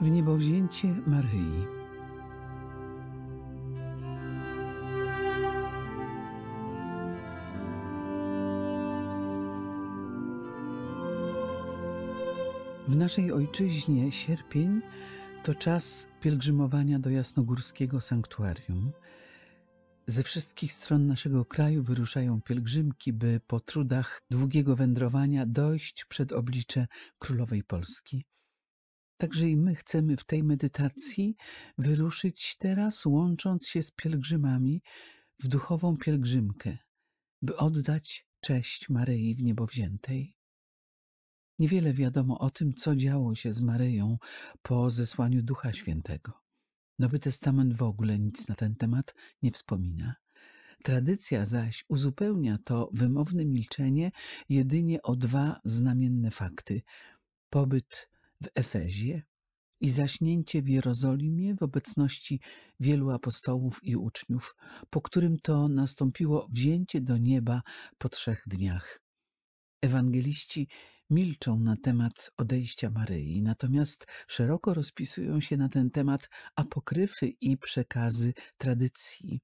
w niebowzięcie Maryi. W naszej ojczyźnie sierpień to czas pielgrzymowania do jasnogórskiego sanktuarium. Ze wszystkich stron naszego kraju wyruszają pielgrzymki, by po trudach długiego wędrowania dojść przed oblicze królowej Polski. Także i my chcemy w tej medytacji wyruszyć teraz, łącząc się z pielgrzymami w duchową pielgrzymkę, by oddać cześć Maryi w niebowziętej. Niewiele wiadomo o tym, co działo się z Maryją po zesłaniu Ducha Świętego. Nowy Testament w ogóle nic na ten temat nie wspomina. Tradycja zaś uzupełnia to wymowne milczenie jedynie o dwa znamienne fakty: pobyt w Efezie i zaśnięcie w Jerozolimie w obecności wielu apostołów i uczniów, po którym to nastąpiło wzięcie do nieba po trzech dniach. Ewangeliści milczą na temat odejścia Maryi, natomiast szeroko rozpisują się na ten temat apokryfy i przekazy tradycji.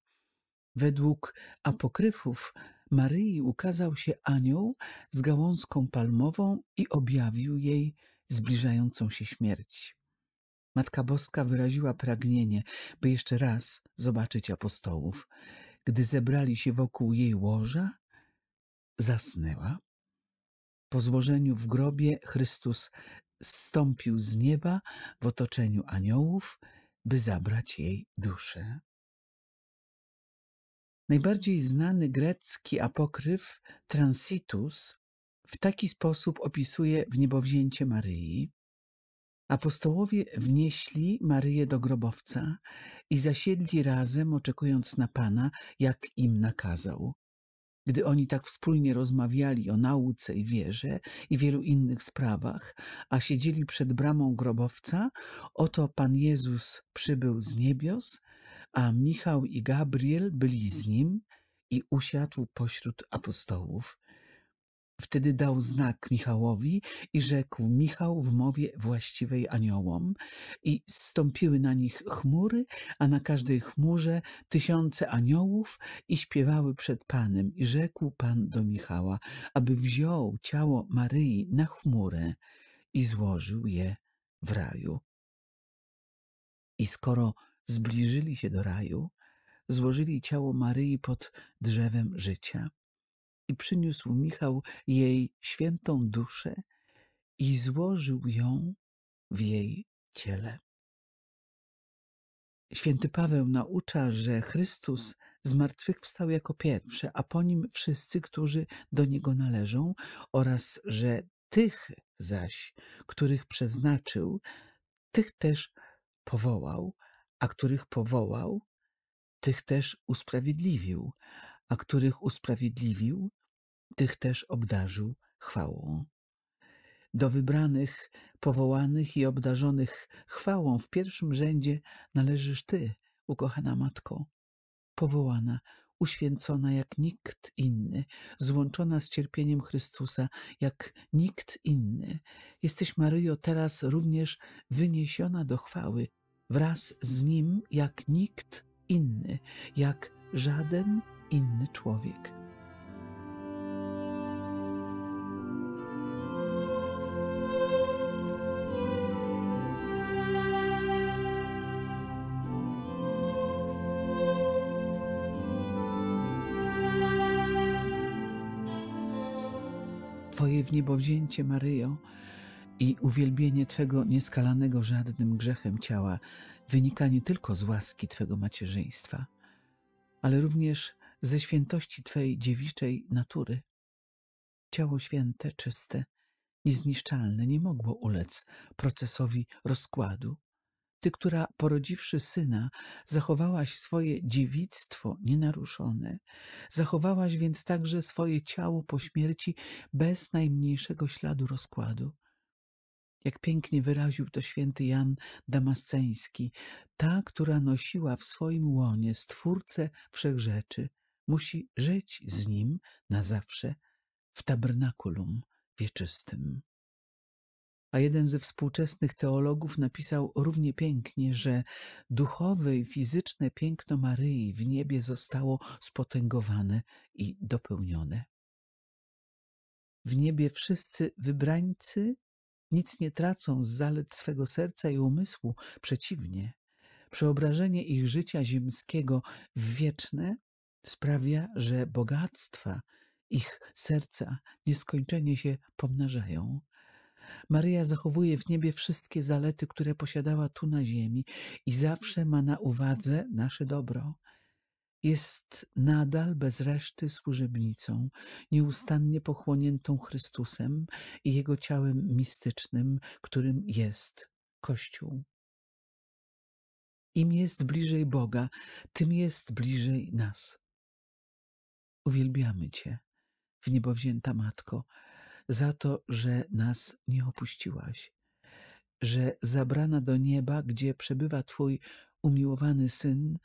Według apokryfów Maryi ukazał się anioł z gałązką palmową i objawił jej zbliżającą się śmierć. Matka Boska wyraziła pragnienie, by jeszcze raz zobaczyć apostołów. Gdy zebrali się wokół jej łoża, zasnęła. Po złożeniu w grobie Chrystus zstąpił z nieba w otoczeniu aniołów, by zabrać jej duszę. Najbardziej znany grecki apokryf Transitus w taki sposób opisuje wniebowzięcie Maryi. Apostołowie wnieśli Maryję do grobowca i zasiedli razem, oczekując na Pana, jak im nakazał. Gdy oni tak wspólnie rozmawiali o nauce i wierze i wielu innych sprawach, a siedzieli przed bramą grobowca, oto Pan Jezus przybył z niebios, a Michał i Gabriel byli z nim i usiadł pośród apostołów. Wtedy dał znak Michałowi i rzekł Michał w mowie właściwej aniołom. I stąpiły na nich chmury, a na każdej chmurze tysiące aniołów i śpiewały przed Panem. I rzekł Pan do Michała, aby wziął ciało Maryi na chmurę i złożył je w raju. I skoro zbliżyli się do raju, złożyli ciało Maryi pod drzewem życia i przyniósł Michał jej świętą duszę i złożył ją w jej ciele. Święty Paweł naucza, że Chrystus zmartwychwstał jako pierwszy, a po nim wszyscy, którzy do niego należą, oraz że tych zaś, których przeznaczył, tych też powołał, a których powołał, tych też usprawiedliwił, a których usprawiedliwił, tych też obdarzył chwałą. Do wybranych, powołanych i obdarzonych chwałą w pierwszym rzędzie należysz Ty, ukochana Matko, powołana, uświęcona jak nikt inny, złączona z cierpieniem Chrystusa jak nikt inny. Jesteś, Maryjo, teraz również wyniesiona do chwały wraz z Nim jak nikt inny, jak żaden inny człowiek. Twoje wniebowzięcie, Maryjo, i uwielbienie Twego nieskalanego żadnym grzechem ciała wynika nie tylko z łaski Twego macierzyństwa, ale również ze świętości Twej dziewiczej natury. Ciało święte, czyste, niezniszczalne nie mogło ulec procesowi rozkładu. Ty, która porodziwszy syna, zachowałaś swoje dziewictwo nienaruszone, zachowałaś więc także swoje ciało po śmierci bez najmniejszego śladu rozkładu. Jak pięknie wyraził to święty Jan Damasceński, ta, która nosiła w swoim łonie Stwórcę Wszechrzeczy, musi żyć z nim na zawsze w tabernakulum wieczystym. A jeden ze współczesnych teologów napisał równie pięknie, że duchowe i fizyczne piękno Maryi w niebie zostało spotęgowane i dopełnione. W niebie wszyscy wybrańcy nic nie tracą z zalet swego serca i umysłu, przeciwnie, przeobrażenie ich życia ziemskiego w wieczne sprawia, że bogactwa ich serca nieskończenie się pomnażają. Maryja zachowuje w niebie wszystkie zalety, które posiadała tu na ziemi i zawsze ma na uwadze nasze dobro. Jest nadal bez reszty służebnicą, nieustannie pochłoniętą Chrystusem i Jego ciałem mistycznym, którym jest Kościół. Im jest bliżej Boga, tym jest bliżej nas. Uwielbiamy Cię, w niebowzięta Matko, za to, że nas nie opuściłaś, że zabrana do nieba, gdzie przebywa Twój umiłowany Syn,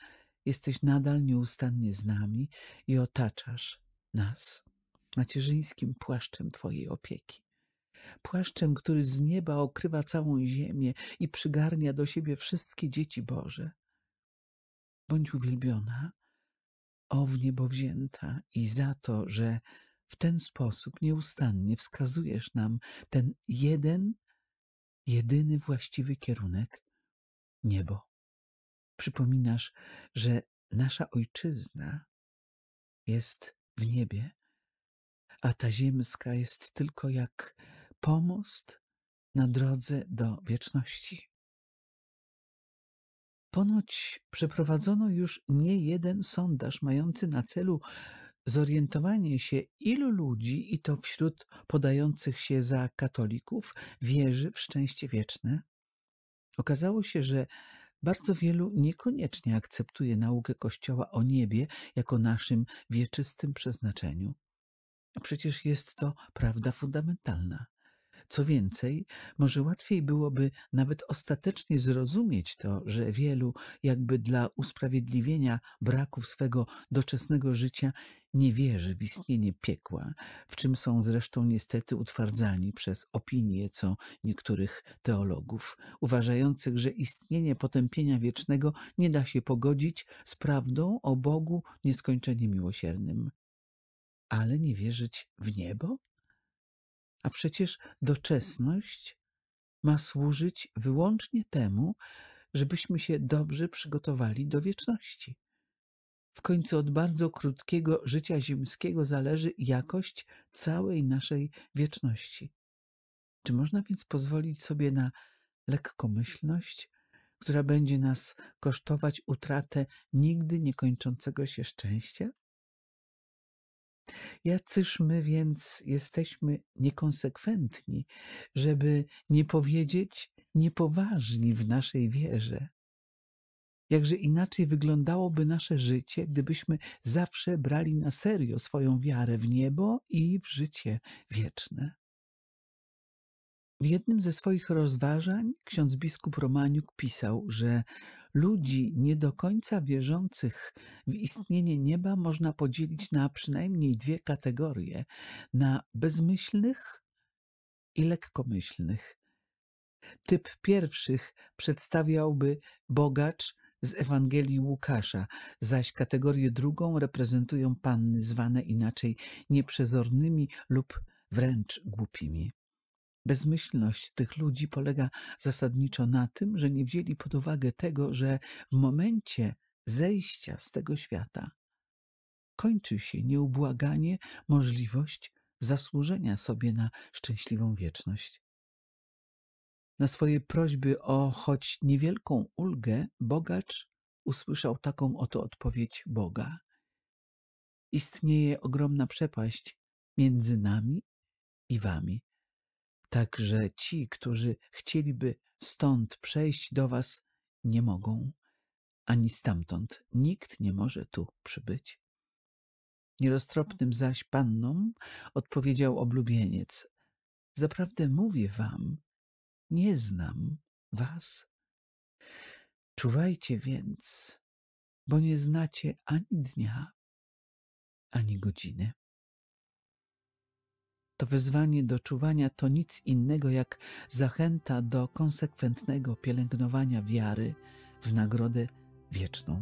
jesteś nadal nieustannie z nami i otaczasz nas macierzyńskim płaszczem Twojej opieki. Płaszczem, który z nieba okrywa całą ziemię i przygarnia do siebie wszystkie dzieci Boże. Bądź uwielbiona o w niebo wzięta i za to, że w ten sposób nieustannie wskazujesz nam ten jeden, jedyny właściwy kierunek niebo. Przypominasz, że nasza ojczyzna jest w niebie, a ta ziemska jest tylko jak pomost na drodze do wieczności. Ponoć przeprowadzono już nie jeden sondaż mający na celu zorientowanie się, ilu ludzi, i to wśród podających się za katolików, wierzy w szczęście wieczne. Okazało się, że bardzo wielu niekoniecznie akceptuje naukę Kościoła o niebie jako naszym wieczystym przeznaczeniu. A przecież jest to prawda fundamentalna. Co więcej, może łatwiej byłoby nawet ostatecznie zrozumieć to, że wielu, jakby dla usprawiedliwienia braków swego doczesnego życia, nie wierzy w istnienie piekła, w czym są zresztą niestety utwardzani przez opinie co niektórych teologów, uważających, że istnienie potępienia wiecznego nie da się pogodzić z prawdą o Bogu nieskończenie miłosiernym. Ale nie wierzyć w niebo? A przecież doczesność ma służyć wyłącznie temu, żebyśmy się dobrze przygotowali do wieczności. W końcu od bardzo krótkiego życia ziemskiego zależy jakość całej naszej wieczności. Czy można więc pozwolić sobie na lekkomyślność, która będzie nas kosztować utratę nigdy niekończącego się szczęścia? Jacyż my więc jesteśmy niekonsekwentni, żeby nie powiedzieć niepoważni w naszej wierze. Jakże inaczej wyglądałoby nasze życie, gdybyśmy zawsze brali na serio swoją wiarę w niebo i w życie wieczne. W jednym ze swoich rozważań ksiądz biskup Romaniuk pisał, że ludzi nie do końca wierzących w istnienie nieba można podzielić na przynajmniej dwie kategorie: na bezmyślnych i lekkomyślnych. Typ pierwszych przedstawiałby bogacz z Ewangelii Łukasza, zaś kategorię drugą reprezentują panny zwane inaczej nieprzezornymi lub wręcz głupimi. Bezmyślność tych ludzi polega zasadniczo na tym, że nie wzięli pod uwagę tego, że w momencie zejścia z tego świata kończy się nieubłaganie możliwość zasłużenia sobie na szczęśliwą wieczność. Na swoje prośby o choć niewielką ulgę bogacz usłyszał taką oto odpowiedź Boga. Istnieje ogromna przepaść między nami i wami tak że ci, którzy chcieliby stąd przejść do was, nie mogą, ani stamtąd nikt nie może tu przybyć. Nieroztropnym zaś pannom odpowiedział oblubieniec: Zaprawdę mówię wam, nie znam was. Czuwajcie więc, bo nie znacie ani dnia, ani godziny. To wyzwanie do czuwania to nic innego jak zachęta do konsekwentnego pielęgnowania wiary w nagrodę wieczną,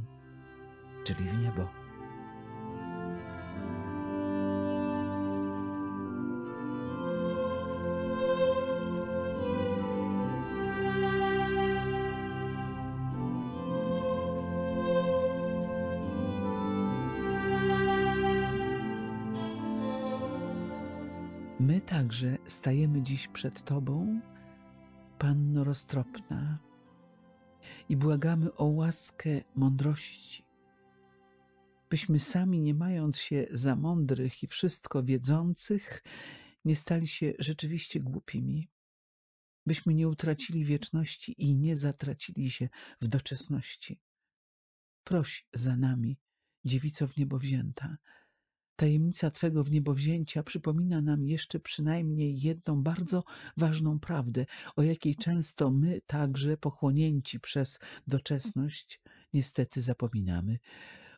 czyli w niebo. przed Tobą, Panno roztropna, i błagamy o łaskę mądrości, byśmy sami, nie mając się za mądrych i wszystko wiedzących, nie stali się rzeczywiście głupimi, byśmy nie utracili wieczności i nie zatracili się w doczesności. Proś za nami, dziewico w niebo wzięta, Tajemnica Twego wniebowzięcia przypomina nam jeszcze przynajmniej jedną bardzo ważną prawdę, o jakiej często my także pochłonięci przez doczesność niestety zapominamy.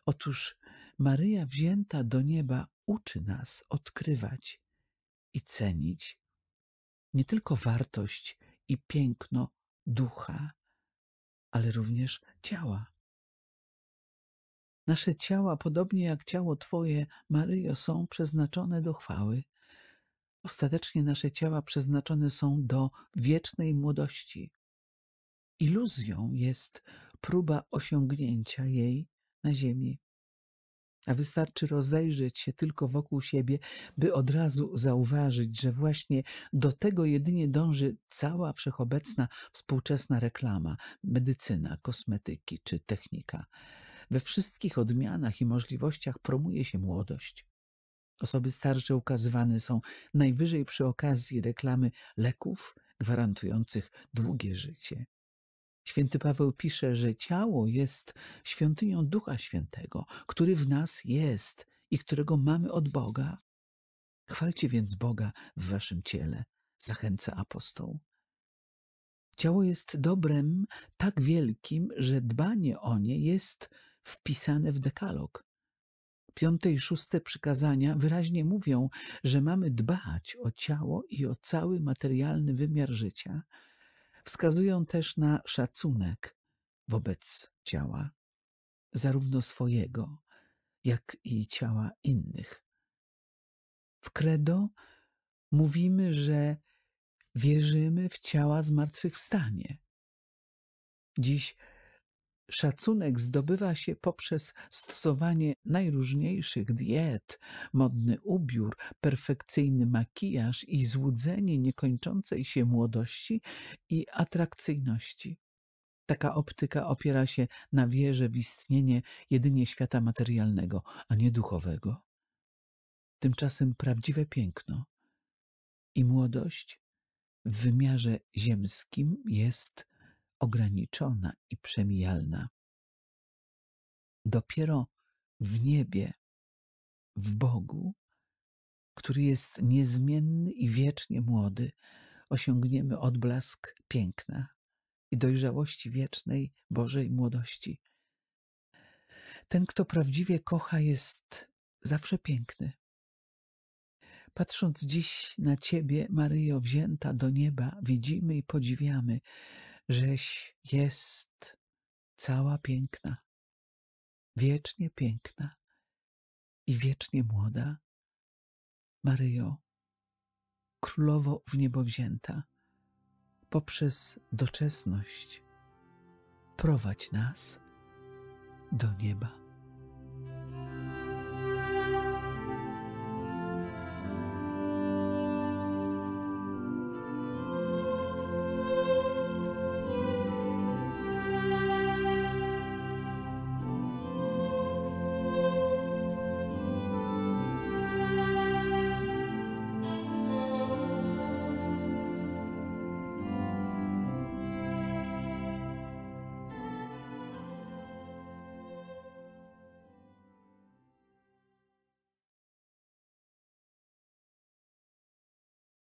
Otóż Maryja wzięta do nieba uczy nas odkrywać i cenić nie tylko wartość i piękno ducha, ale również ciała. Nasze ciała, podobnie jak ciało Twoje, Maryjo, są przeznaczone do chwały. Ostatecznie nasze ciała przeznaczone są do wiecznej młodości. Iluzją jest próba osiągnięcia jej na ziemi. A wystarczy rozejrzeć się tylko wokół siebie, by od razu zauważyć, że właśnie do tego jedynie dąży cała wszechobecna współczesna reklama, medycyna, kosmetyki czy technika. We wszystkich odmianach i możliwościach promuje się młodość. Osoby starsze ukazywane są najwyżej przy okazji reklamy leków gwarantujących długie życie. Święty Paweł pisze, że ciało jest świątynią Ducha Świętego, który w nas jest i którego mamy od Boga. Chwalcie więc Boga w waszym ciele, zachęca apostoł. Ciało jest dobrem tak wielkim, że dbanie o nie jest wpisane w dekalog. Piąte i szóste przykazania wyraźnie mówią, że mamy dbać o ciało i o cały materialny wymiar życia. Wskazują też na szacunek wobec ciała, zarówno swojego, jak i ciała innych. W credo mówimy, że wierzymy w ciała zmartwychwstanie. Dziś Szacunek zdobywa się poprzez stosowanie najróżniejszych diet, modny ubiór, perfekcyjny makijaż i złudzenie niekończącej się młodości i atrakcyjności. Taka optyka opiera się na wierze w istnienie jedynie świata materialnego, a nie duchowego. Tymczasem prawdziwe piękno i młodość w wymiarze ziemskim jest ograniczona i przemijalna. Dopiero w niebie, w Bogu, który jest niezmienny i wiecznie młody, osiągniemy odblask piękna i dojrzałości wiecznej Bożej młodości. Ten, kto prawdziwie kocha, jest zawsze piękny. Patrząc dziś na Ciebie, Maryjo, wzięta do nieba, widzimy i podziwiamy, żeś jest cała piękna, wiecznie piękna i wiecznie młoda, Maryjo, królowo w niebo wzięta, poprzez doczesność prowadź nas do nieba.